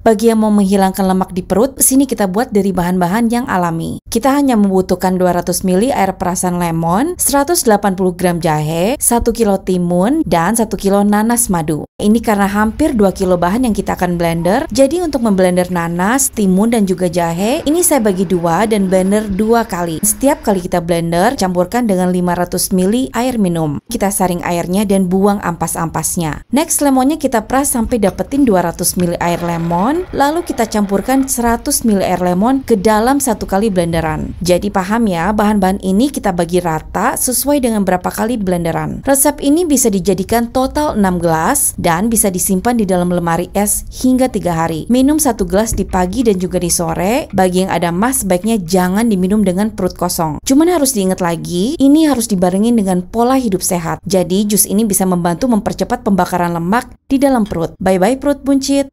Bagi yang mau menghilangkan lemak di perut, sini kita buat dari bahan-bahan yang alami. Kita hanya membutuhkan 200 ml air perasan lemon, 180 gram jahe, 1 kg timun, dan 1 kg nanas madu. Ini karena hampir 2 kg bahan yang kita akan blender. Jadi untuk memblender nanas, timun, dan juga jahe, ini saya bagi dua dan blender dua kali. Setiap kali kita blender, campurkan dengan 500 ml air minum. Kita saring airnya dan buang ampas-ampasnya. Next, lemonnya kita peras sampai dapetin 200 ml air lemon lemon, lalu kita campurkan 100 ml air lemon ke dalam satu kali blenderan. Jadi paham ya, bahan-bahan ini kita bagi rata sesuai dengan berapa kali blenderan. Resep ini bisa dijadikan total 6 gelas dan bisa disimpan di dalam lemari es hingga 3 hari. Minum satu gelas di pagi dan juga di sore. Bagi yang ada emas, sebaiknya jangan diminum dengan perut kosong. Cuman harus diingat lagi, ini harus dibarengin dengan pola hidup sehat. Jadi jus ini bisa membantu mempercepat pembakaran lemak di dalam perut. Bye-bye perut buncit!